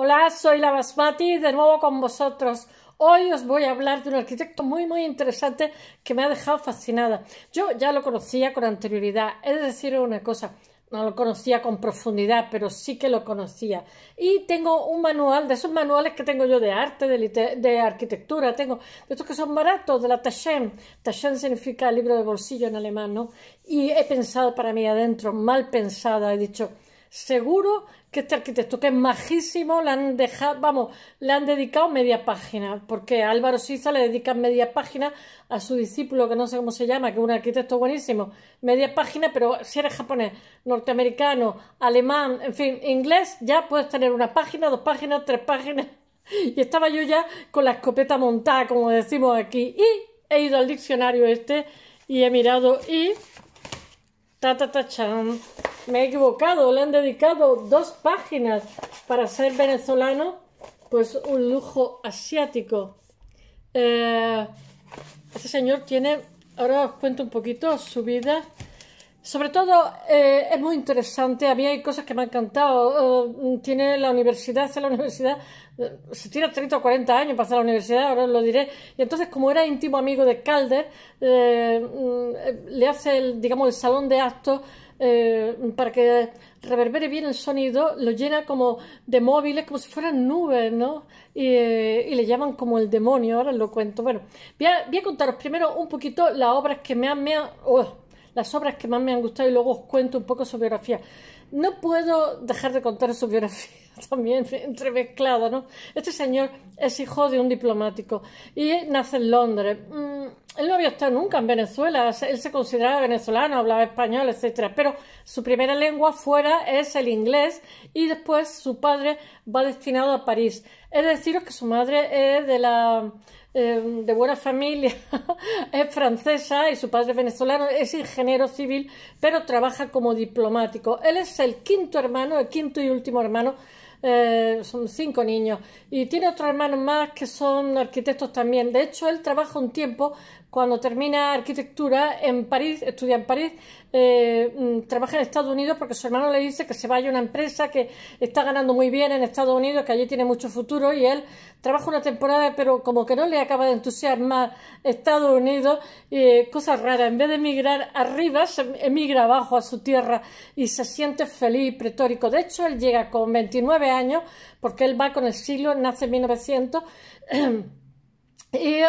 Hola, soy la Basmati, de nuevo con vosotros. Hoy os voy a hablar de un arquitecto muy muy interesante que me ha dejado fascinada. Yo ya lo conocía con anterioridad, es decir una cosa, no lo conocía con profundidad, pero sí que lo conocía. Y tengo un manual, de esos manuales que tengo yo de arte, de, arquitectura, tengo de estos que son baratos, de la Taschen. Taschen significa libro de bolsillo en alemán, ¿no? Y he pensado para mí adentro, mal pensada, he dicho, seguro que este arquitecto, que es majísimo, le han dejado, vamos, le han dedicado media página, porque Álvaro Siza le dedica media página a su discípulo, que no sé cómo se llama, que es un arquitecto buenísimo, media página, pero si eres japonés, norteamericano, alemán, en fin, inglés, ya puedes tener una página, dos páginas, tres páginas. Y estaba yo ya con la escopeta montada, como decimos aquí, y he ido al diccionario este y he mirado y Ta, Me he equivocado, le han dedicado dos páginas para ser venezolano, pues un lujo asiático. Eh, este señor tiene, ahora os cuento un poquito su vida sobre todo eh, es muy interesante, a mí hay cosas que me han encantado. Eh, tiene la universidad, hace la universidad, eh, se tira 30 o 40 años para hacer la universidad, ahora os lo diré. Y entonces, como era íntimo amigo de Calder, mm, le hace, el, digamos, el salón de actos para que reverbere bien el sonido, lo llena como de móviles, como si fueran nubes, ¿no? Y, le llaman como el demonio, ahora os lo cuento. Bueno, voy a, contaros primero un poquito las obras que me han... Oh, las obras que más me han gustado y luego os cuento un poco su biografía. No puedo dejar de contar su biografía también entremezclada, ¿no? Este señor es hijo de un diplomático y nace en Londres. Mm, él no había estado nunca en Venezuela, él se consideraba venezolano, hablaba español, etc. pero su primera lengua fuera es el inglés y después su padre va destinado a París. Es deciros que su madre es de la Em, de buena familia, es francesa y su padre es venezolano, es ingeniero civil, pero trabaja como diplomático. Él es el quinto hermano, el quinto y último hermano eh, son cinco niños y tiene otros hermanos más que son arquitectos también. De hecho, él trabaja un tiempo cuando termina arquitectura en París, estudia en París, eh, mm, trabaja en Estados Unidos porque su hermano le dice que se vaya a una empresa que está ganando muy bien en Estados Unidos, que allí tiene mucho futuro y él trabaja una temporada pero como que no le acaba de entusiasmar Estados Unidos, y eh, cosas raras, en vez de emigrar arriba, emigra abajo a su tierra y se siente feliz, pretórico. De hecho, él llega con 29 años porque él va con el siglo, nace en 1900. Y eh,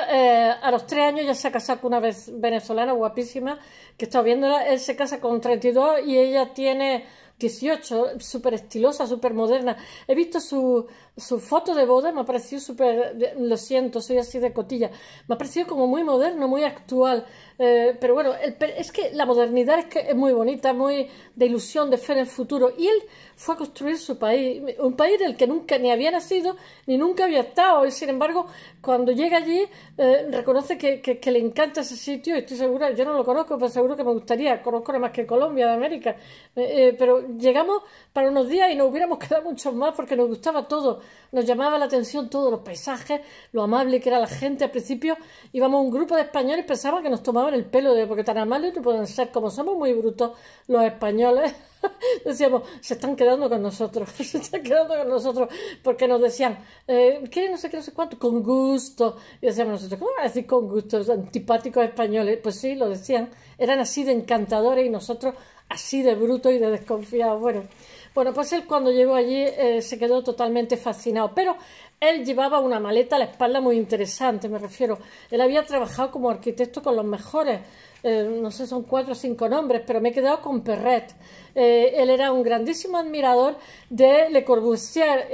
a los tres años ya se ha casado con una venezolana guapísima que está viéndola. Él se casa con 32 y ella tiene 18, súper estilosa, súper moderna. He visto su, su foto de boda me ha parecido súper, lo siento, soy así de cotilla, me ha parecido como muy moderno, muy actual, eh, pero bueno, es que la modernidad es, que es muy bonita, muy de ilusión, de fe en el futuro, y él fue a construir su país, un país del que nunca ni había nacido, ni nunca había estado, y sin embargo, cuando llega allí, eh, reconoce que, le encanta ese sitio, estoy segura, yo no lo conozco, pero seguro que me gustaría, conozco nada más que Colombia, de América, eh, pero llegamos para unos días y nos hubiéramos quedado muchos más porque nos gustaba todo, nos llamaba la atención todos los paisajes, lo amable que era la gente. Al principio íbamos un grupo de españoles, y pensaban que nos tomaban el pelo, de, porque tan amables no pueden ser, como somos muy brutos los españoles. Decíamos, se están quedando con nosotros, se están quedando con nosotros, porque nos decían, eh, ¿qué no sé qué, no sé cuánto? Con gusto. Y decíamos nosotros, ¿cómo van a decir con gusto? Antipáticos españoles. Pues sí, lo decían, eran así de encantadores y nosotros así de brutos y de desconfiados. Bueno. Bueno, pues él cuando llegó allí eh, se quedó totalmente fascinado, pero él llevaba una maleta a la espalda muy interesante, me refiero. Él había trabajado como arquitecto con los mejores, eh, no sé, son cuatro o cinco nombres, pero me he quedado con Perret. Eh, él era un grandísimo admirador de Le Corbusier,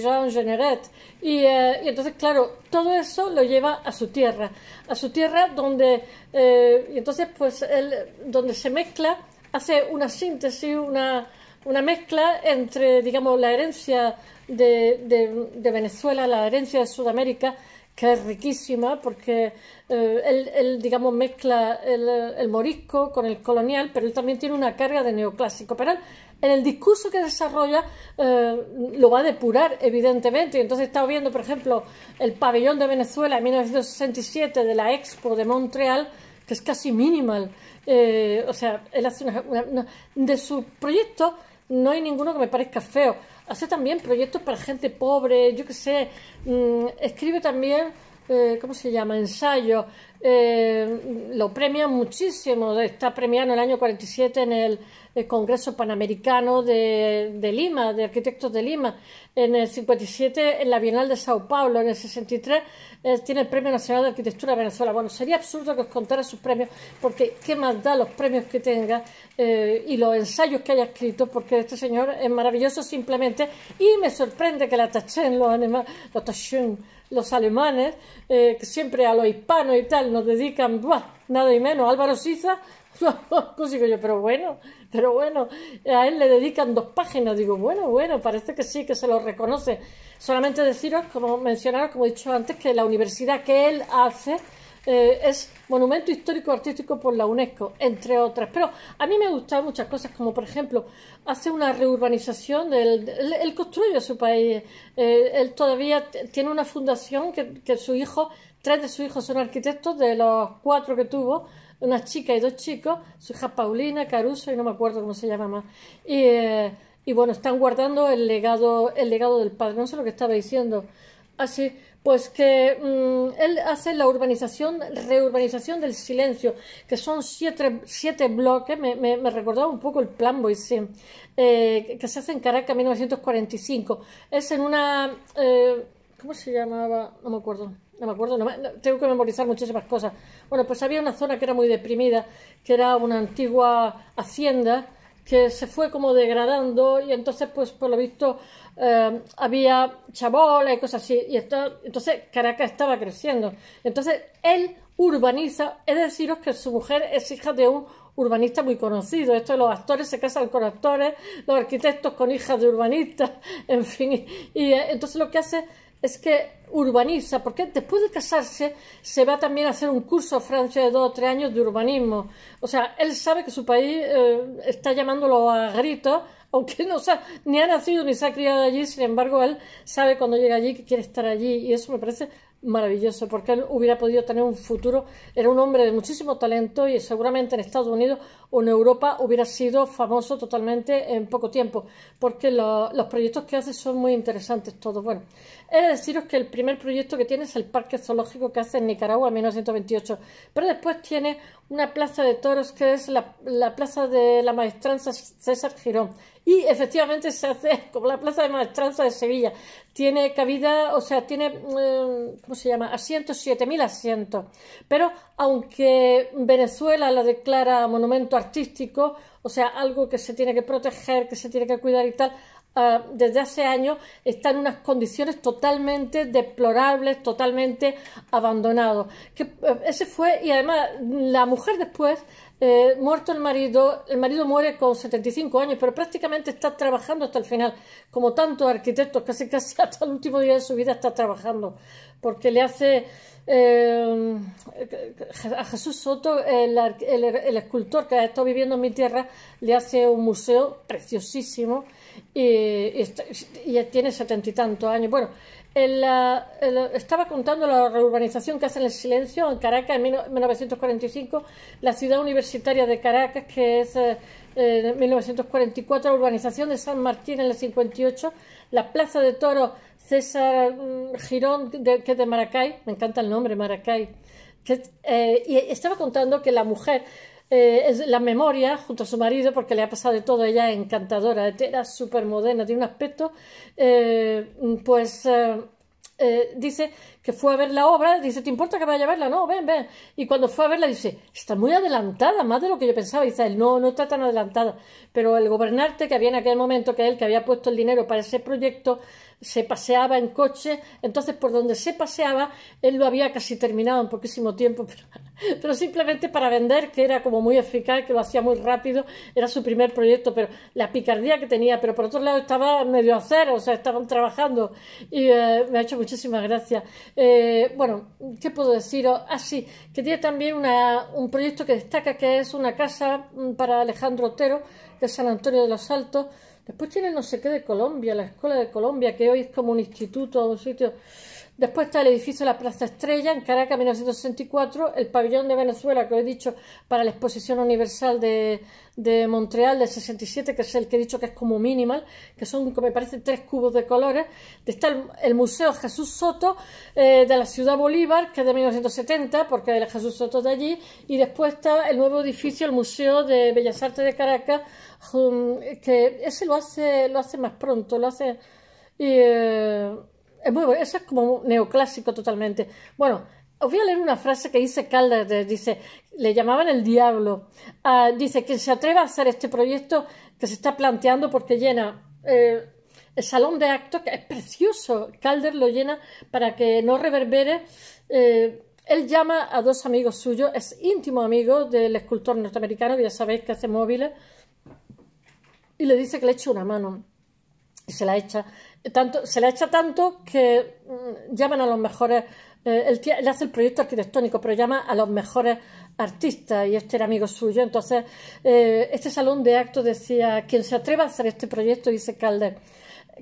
Jean Generet. Y, y, entonces, claro, todo eso lo lleva a su tierra, a su tierra donde, y entonces, pues, él, donde se mezcla, hace una síntesis, una una mezcla entre, digamos, la herencia de, Venezuela, la herencia de Sudamérica, que es riquísima porque eh, él, digamos, mezcla el, morisco con el colonial, pero él también tiene una carga de neoclásico. Pero en el discurso que desarrolla eh, lo va a depurar, evidentemente. Entonces, estado viendo, por ejemplo, el pabellón de Venezuela en 1967 de la Expo de Montreal, que es casi minimal. Eh, o sea, él hace una, de su proyecto, no hay ninguno que me parezca feo. Hace también proyectos para gente pobre, yo qué sé. Mm, escribe también, eh, ¿cómo se llama? Ensayos. Eh, lo premia muchísimo, está premiado en el año 47 en el, Congreso Panamericano de, Lima, de Arquitectos de Lima, en el 57 en la Bienal de Sao Paulo, en el 63 eh, tiene el Premio Nacional de Arquitectura de Venezuela. Bueno, sería absurdo que os contara sus premios, porque qué más da los premios que tenga eh, y los ensayos que haya escrito, porque este señor es maravilloso simplemente y me sorprende que la tachen los, los, tachen, los alemanes, que siempre a los hispanos y tal nos dedican nada y menos. Álvaro Siza, digo yo, pero bueno, pero bueno, a él le dedican dos páginas. Digo, bueno, bueno, parece que sí, que se lo reconoce. Solamente deciros, como mencionaros, como he dicho antes, que la universidad que él hace eh, es Monumento Histórico Artístico por la UNESCO, entre otras. Pero a mí me gustan muchas cosas, como por ejemplo, hace una reurbanización, del, él, construye su país, eh, él todavía tiene una fundación que, que su hijo, tres de sus hijos son arquitectos, de los cuatro que tuvo, una chica y dos chicos, su hija Paulina, Caruso y no me acuerdo cómo se llama más. Y, eh, y bueno, están guardando el legado, el legado del padre, no sé lo que estaba diciendo. Así, pues que mm, él hace la urbanización, reurbanización del silencio, que son siete, bloques, me, me, recordaba un poco el plan Boise, eh, que se hace en Caracas en 1945. Es en una... Eh, ¿Cómo se llamaba? No me acuerdo. No me acuerdo, tengo que memorizar muchísimas cosas. Bueno, pues había una zona que era muy deprimida, que era una antigua hacienda, que se fue como degradando y entonces pues por lo visto eh, había chabolas y cosas así y esto, entonces Caracas estaba creciendo. Entonces él urbaniza, es deciros que su mujer es hija de un urbanista muy conocido. Esto de los actores se casan con actores, los arquitectos con hijas de urbanistas, en fin. y eh, entonces lo que hace es que urbaniza, porque después de casarse se va también a hacer un curso a Francia de dos o tres años de urbanismo. O sea, él sabe que su país eh, está llamándolo a gritos, aunque no sea, ni ha nacido ni se ha criado allí, sin embargo, él sabe cuando llega allí que quiere estar allí y eso me parece maravilloso, porque él hubiera podido tener un futuro, era un hombre de muchísimo talento y seguramente en Estados Unidos o en Europa hubiera sido famoso totalmente en poco tiempo, porque los proyectos que hace son muy interesantes todos. Bueno, He deciros que el primer proyecto que tiene es el Parque Zoológico que hace en Nicaragua en 1928, pero después tiene una plaza de toros que es la, plaza de la maestranza César Girón. Y efectivamente se hace como la plaza de maestranza de Sevilla. Tiene cabida, o sea, tiene, mm, ¿cómo se llama? Asientos, 7.000 asientos. Pero aunque Venezuela la declara monumento artístico, o sea, algo que se tiene que proteger, que se tiene que cuidar y tal, Ah, desde hace años está en unas condiciones totalmente deplorables, totalmente abandonados. Que, eh, ese fue, y además la mujer después eh, muerto el marido, el marido muere con 75 años, pero prácticamente está trabajando hasta el final, como tantos arquitectos, casi casi hasta el último día de su vida está trabajando, porque le hace eh, a Jesús Soto, el, escultor que ha estado viviendo en mi tierra, le hace un museo preciosísimo y, y tiene setenta y tantos años. Bueno, estaba contando la reurbanización que hace en el silencio en Caracas en 1945, la ciudad universitaria de Caracas, que es eh, eh, en 1944, la urbanización de San Martín en el 58, la Plaza de Toro, César mm, Girón, que es de Maracay, me encanta el nombre, Maracay, eh, y estaba contando que la mujer eh, es la memoria junto a su marido, porque le ha pasado de todo, ella encantadora, era súper moderna, tiene un aspecto, eh, pues eh, dice que fue a ver la obra, dice, ¿te importa que vaya a verla? No, ven, ven. Y cuando fue a verla dice, está muy adelantada, más de lo que yo pensaba. Y dice, él, no, no está tan adelantada. Pero el gobernante que había en aquel momento, que él que había puesto el dinero para ese proyecto, se paseaba en coche, entonces por donde se paseaba, él lo había casi terminado en poquísimo tiempo, pero, simplemente para vender, que era como muy eficaz, que lo hacía muy rápido, era su primer proyecto, pero la picardía que tenía, pero por otro lado estaba medio a cero, o sea, estaban trabajando y eh, me ha hecho muchísimas gracias. Eh, bueno, ¿qué puedo deciros? Oh, ah, sí, que tiene también una, un proyecto que destaca, que es una casa mm, para Alejandro Otero, de San Antonio de los Altos, Después tiene no sé qué de Colombia, la Escuela de Colombia, que hoy es como un instituto, un sitio. Después está el edificio de la Plaza Estrella, en Caracas, 1964, el pabellón de Venezuela, que os he dicho, para la Exposición Universal de, de Montreal del 67, que es el que he dicho que es como minimal, que son, me parece, tres cubos de colores. Está el, Museo Jesús Soto eh, de la Ciudad Bolívar, que es de 1970, porque el Jesús Soto de allí. Y después está el nuevo edificio, el Museo de Bellas Artes de Caracas, que ese lo hace, lo hace más pronto, lo hace... Y, eh, es bueno, eso es como neoclásico totalmente. Bueno, os voy a leer una frase que dice Calder, dice, le llamaban el diablo. Ah, dice, que se atreva a hacer este proyecto que se está planteando porque llena... Eh, el salón de actos, que es precioso, Calder lo llena para que no reverbere. Eh, él llama a dos amigos suyos, es íntimo amigo del escultor norteamericano, ya sabéis que hace móviles, y le dice que le eche una mano. Y se la echa. Tanto, se la echa tanto que mm, llaman a los mejores. el eh, él, hace el proyecto arquitectónico, pero llama a los mejores artistas y este era amigo suyo. Entonces, eh, este salón de actos decía: quien se atreva a hacer este proyecto, dice Calder.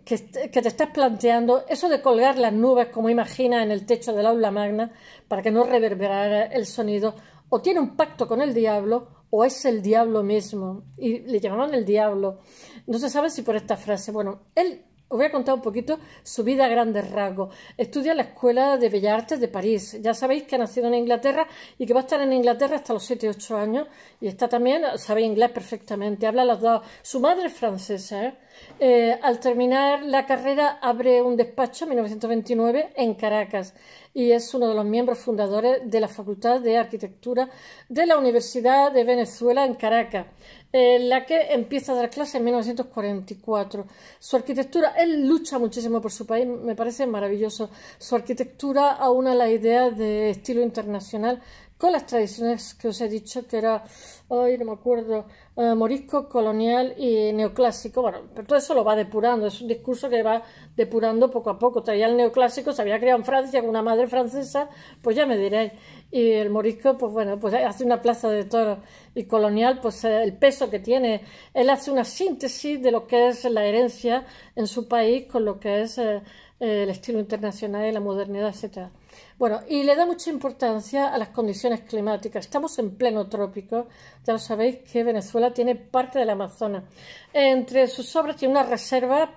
Que, que, te estás planteando, eso de colgar las nubes, como imagina, en el techo del aula magna, para que no reverberara el sonido, o tiene un pacto con el diablo, o es el diablo mismo, y le llamaban el diablo. No se sabe si por esta frase, bueno, él os voy a contar un poquito su vida a grandes rasgos. Estudia en la Escuela de Bellas Artes de París. Ya sabéis que ha nacido en Inglaterra y que va a estar en Inglaterra hasta los 7 8 años. Y está también, sabe inglés perfectamente, habla las dos. Su madre es francesa. ¿eh? Eh, al terminar la carrera abre un despacho en 1929 en Caracas y es uno de los miembros fundadores de la Facultad de Arquitectura de la Universidad de Venezuela en Caracas. Eh, la que empieza a dar clase en 1944. Su arquitectura, él lucha muchísimo por su país, me parece maravilloso. Su arquitectura aúna la idea de estilo internacional con las tradiciones que os he dicho, que era, hoy no me acuerdo, eh, morisco, colonial y neoclásico. Bueno, pero todo eso lo va depurando, es un discurso que va depurando poco a poco. Traía el neoclásico, se había creado en Francia con una madre francesa, pues ya me diréis. Y el morisco, pues bueno, pues hace una plaza de toros. Y colonial, pues eh, el peso que tiene. Él hace una síntesis de lo que es la herencia en su país con lo que es eh, el estilo internacional y la modernidad, etcétera. Bueno, y le da mucha importancia a las condiciones climáticas. Estamos en pleno trópico. Ya lo sabéis que Venezuela tiene parte del Amazonas. Entre sus obras tiene una reserva...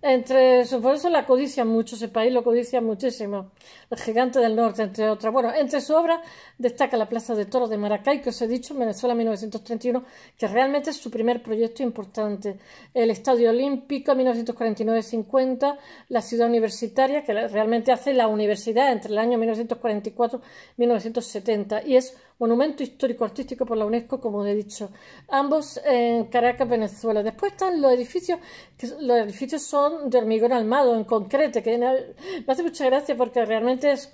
Entre, por eso la codicia mucho, ese país lo codicia muchísimo. El gigante del norte, entre otras. Bueno, entre sus obras destaca la Plaza de Toros de Maracay, que os he dicho, Venezuela 1931, que realmente es su primer proyecto importante. El Estadio Olímpico 1949-50, la Ciudad Universitaria, que realmente hace la universidad entre el año 1944 1970. Y es Monumento Histórico Artístico por la UNESCO, como he dicho, ambos en Caracas, Venezuela. Después están los edificios, que los edificios son de hormigón armado, en concreto, que me hace mucha gracia porque realmente es,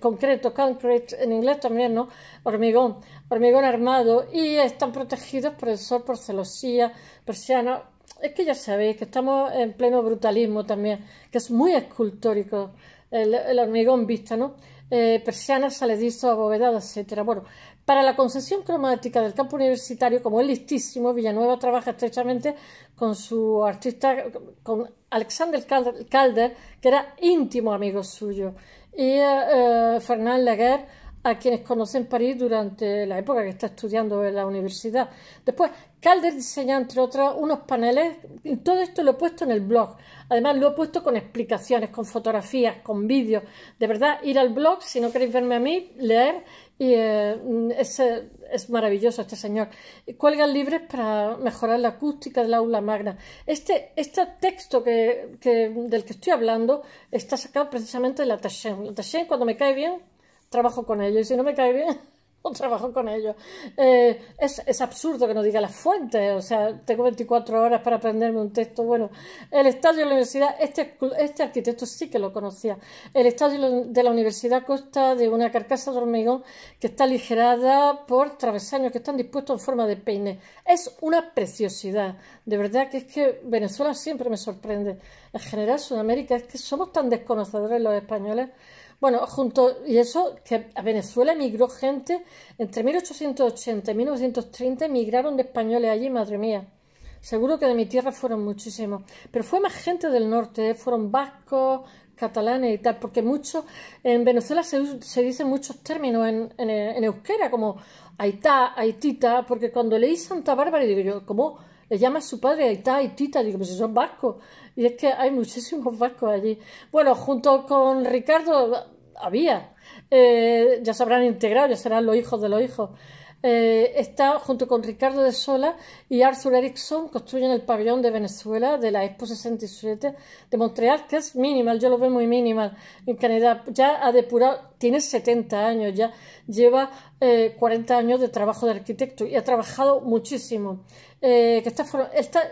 concreto, concrete, en inglés también, ¿no? Hormigón, hormigón armado, y están protegidos por el sol, por celosía, persiana, es que ya sabéis que estamos en pleno brutalismo también, que es muy escultórico el, el hormigón vista, ¿no? Eh, persianas, saledizo, abovedadas, etc. Bueno, para la concesión cromática del campo universitario, como es listísimo, Villanueva trabaja estrechamente con su artista, con Alexander Calder, que era íntimo amigo suyo, y Fernand eh, eh, Fernán Laguerre, a quienes conocen París durante la época que está estudiando en la universidad. Después, Calder diseña, entre otras, unos paneles. todo esto lo he puesto en el blog. Además, lo he puesto con explicaciones, con fotografías, con vídeos. De verdad, ir al blog, si no queréis verme a mí, leer. Y eh, es, maravilloso este señor. Cuelgan libres para mejorar la acústica del aula magna. Este, este texto que, del que estoy hablando está sacado precisamente de la Tachén. La cuando me cae bien, trabajo con ellos y si no me cae bien, no trabajo con ellos. Eh, es, absurdo que no diga la fuente, o sea, tengo 24 horas para aprenderme un texto. Bueno, el estadio de la universidad, este, este arquitecto sí que lo conocía. El estadio de la universidad consta de una carcasa de hormigón que está aligerada por travesaños que están dispuestos en forma de peine. Es una preciosidad. De verdad que es que Venezuela siempre me sorprende. En general, Sudamérica, es que somos tan desconocedores los españoles. Bueno, junto, y eso, que a Venezuela emigró gente, entre 1880 y 1930 emigraron de españoles allí, madre mía. Seguro que de mi tierra fueron muchísimos. Pero fue más gente del norte, ¿eh? fueron vascos, catalanes y tal, porque muchos, en Venezuela se, se dicen muchos términos en, euskera, como Aitá, Aitita, porque cuando leí Santa Bárbara, digo yo, ¿cómo le llama a su padre Aitá, Aitita? Digo, pues si son vascos. Y es que hay muchísimos vascos allí. Bueno, junto con Ricardo, había, eh, ya se habrán integrado, ya serán los hijos de los hijos. Eh, está junto con Ricardo de Sola y Arthur Erickson, construyen el pabellón de Venezuela de la Expo 67 de Montreal, que es minimal, yo lo veo muy minimal en Canadá. Ya ha depurado tiene 70 años ya, lleva 40 eh, años de trabajo de arquitecto y ha trabajado muchísimo. Eh, que está,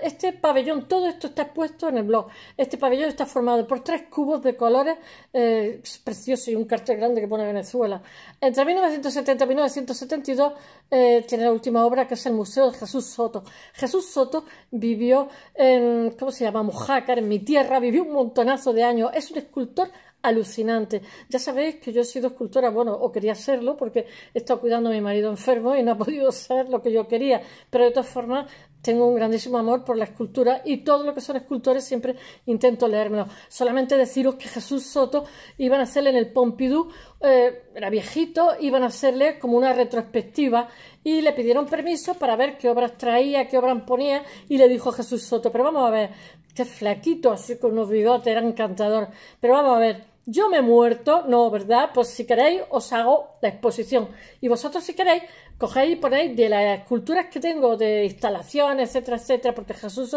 este pabellón, todo esto está expuesto en el blog. Este pabellón está formado por tres cubos de colores eh, preciosos y un cartel grande que pone Venezuela. Entre 1970 y 1972 eh, tiene la última obra que es el Museo de Jesús Soto. Jesús Soto vivió en, ¿cómo se llama? Mojácar, en mi tierra, vivió un montonazo de años. Es un escultor alucinante. Ya sabéis que yo he sido escultora, bueno, o quería serlo porque he estado cuidando a mi marido enfermo y no ha podido ser lo que yo quería, pero de todas formas tengo un grandísimo amor por la escultura y todo lo que son escultores siempre intento leérmelo. Solamente deciros que Jesús Soto iban a hacerle en el Pompidou, eh, era viejito, iban a hacerle como una retrospectiva y le pidieron permiso para ver qué obras traía, qué obras ponía y le dijo Jesús Soto, pero vamos a ver, qué flaquito, así con unos bigotes, era encantador, pero vamos a ver, yo me he muerto, no, ¿verdad? Pues si queréis os hago la exposición. Y vosotros si queréis cogéis y ponéis de las esculturas que tengo, de instalaciones, etcétera, etcétera, porque Jesús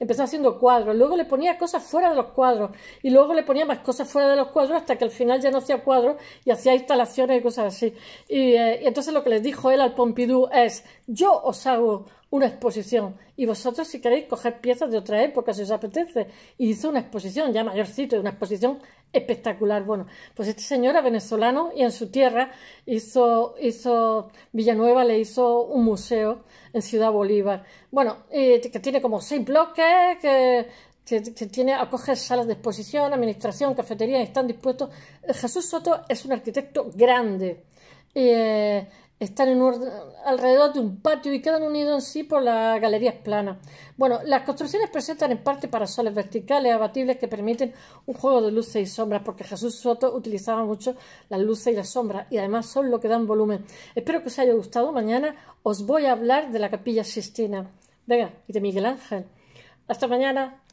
empezó haciendo cuadros, luego le ponía cosas fuera de los cuadros y luego le ponía más cosas fuera de los cuadros hasta que al final ya no hacía cuadros y hacía instalaciones y cosas así. Y, eh, entonces lo que les dijo él al Pompidou es, yo os hago una exposición y vosotros si queréis coger piezas de otra época si os apetece. Y hizo una exposición ya mayorcito, una exposición espectacular. Bueno, pues este señor era venezolano y en su tierra hizo, hizo Villanueva le hizo un museo en Ciudad Bolívar. Bueno, que tiene como seis bloques, que, que, tiene, acoge salas de exposición, administración, cafetería, están dispuestos. Jesús Soto es un arquitecto grande. Eh, están alrededor de un patio y quedan unidos en sí por las galerías planas. Bueno, las construcciones presentan en parte parasoles verticales abatibles que permiten un juego de luces y sombras, porque Jesús Soto utilizaba mucho las luces y las sombras, y además son lo que dan volumen. Espero que os haya gustado. Mañana os voy a hablar de la Capilla Sistina. Venga, y de Miguel Ángel. Hasta mañana.